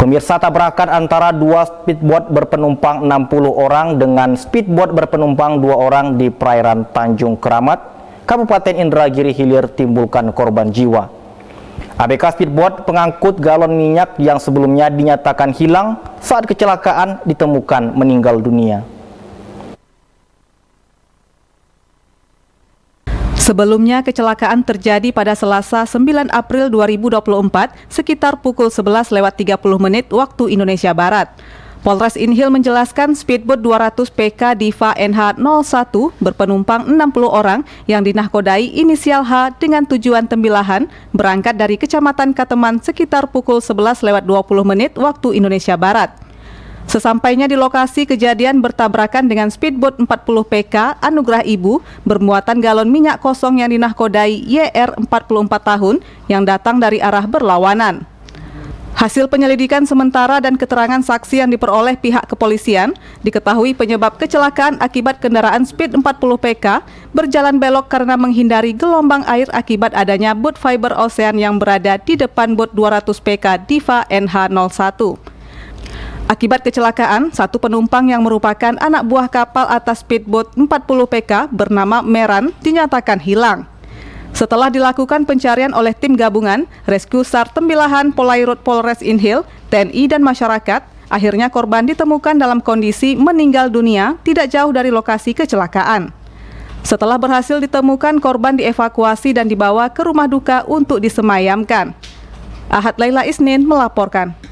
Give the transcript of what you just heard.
Pemirsa tabrakan antara dua speedboat berpenumpang 60 orang dengan speedboat berpenumpang dua orang di perairan Tanjung Keramat, Kabupaten Indragiri Hilir timbulkan korban jiwa. ABK speedboat pengangkut galon minyak yang sebelumnya dinyatakan hilang saat kecelakaan ditemukan meninggal dunia. Sebelumnya, kecelakaan terjadi pada Selasa 9 April 2024 sekitar pukul 11 lewat 30 menit waktu Indonesia Barat. Polres Inhil menjelaskan speedboat 200 PK Diva NH01 berpenumpang 60 orang yang dinahkodai inisial H dengan tujuan Tembilahan berangkat dari Kecamatan Kateman sekitar pukul 11 lewat 20 menit waktu Indonesia Barat. Sesampainya di lokasi kejadian bertabrakan dengan speedboat 40 PK Anugrah Ibu bermuatan galon minyak kosong yang dinahkodai YR 44 tahun yang datang dari arah berlawanan. Hasil penyelidikan sementara dan keterangan saksi yang diperoleh pihak kepolisian diketahui penyebab kecelakaan akibat kendaraan speed 40 PK berjalan belok karena menghindari gelombang air akibat adanya boot fiber ocean yang berada di depan boot 200 PK Diva NH01. Akibat kecelakaan, satu penumpang yang merupakan anak buah kapal atas speedboat 40 PK bernama Meran dinyatakan hilang. Setelah dilakukan pencarian oleh tim gabungan, Rescue SAR Tembilahan Polairut Polres Inhil, TNI dan masyarakat, akhirnya korban ditemukan dalam kondisi meninggal dunia tidak jauh dari lokasi kecelakaan. Setelah berhasil ditemukan, korban dievakuasi dan dibawa ke rumah duka untuk disemayamkan. Ahad Laila Isnin melaporkan.